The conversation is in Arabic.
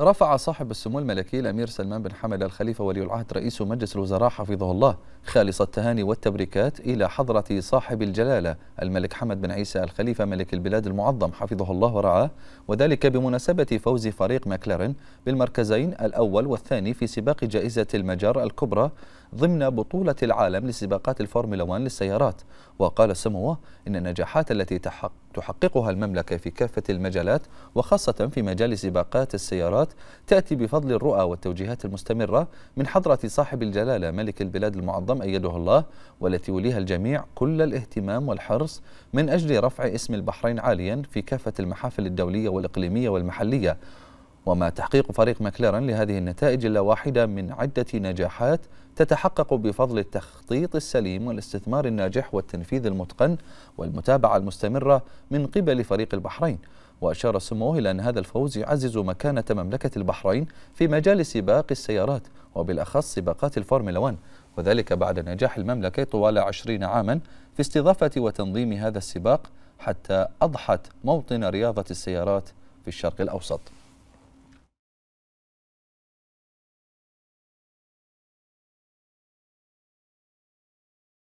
رفع صاحب السمو الملكي الأمير سلمان بن حمد الخليفة ولي العهد رئيس مجلس الوزراء حفظه الله خالص التهاني والتبريكات إلى حضرة صاحب الجلالة الملك حمد بن عيسى الخليفة ملك البلاد المعظم حفظه الله ورعاه وذلك بمناسبة فوز فريق ماكلارين بالمركزين الأول والثاني في سباق جائزة المجار الكبرى ضمن بطولة العالم لسباقات الفورمولا 1 للسيارات وقال سموه إن النجاحات التي تحق تحققها المملكة في كافة المجالات وخاصة في مجال سباقات السيارات تأتي بفضل الرؤى والتوجيهات المستمرة من حضرة صاحب الجلالة ملك البلاد المعظم أيده الله والتي يوليها الجميع كل الاهتمام والحرص من أجل رفع اسم البحرين عاليا في كافة المحافل الدولية والإقليمية والمحلية وما تحقيق فريق مكلارن لهذه النتائج إلا واحدة من عدة نجاحات تتحقق بفضل التخطيط السليم والاستثمار الناجح والتنفيذ المتقن والمتابعة المستمرة من قبل فريق البحرين وأشار سموه إلى أن هذا الفوز يعزز مكانة مملكة البحرين في مجال سباق السيارات وبالأخص سباقات الفورمولا 1 وذلك بعد نجاح المملكة طوال عشرين عاما في استضافة وتنظيم هذا السباق حتى أضحت موطن رياضة السيارات في الشرق الأوسط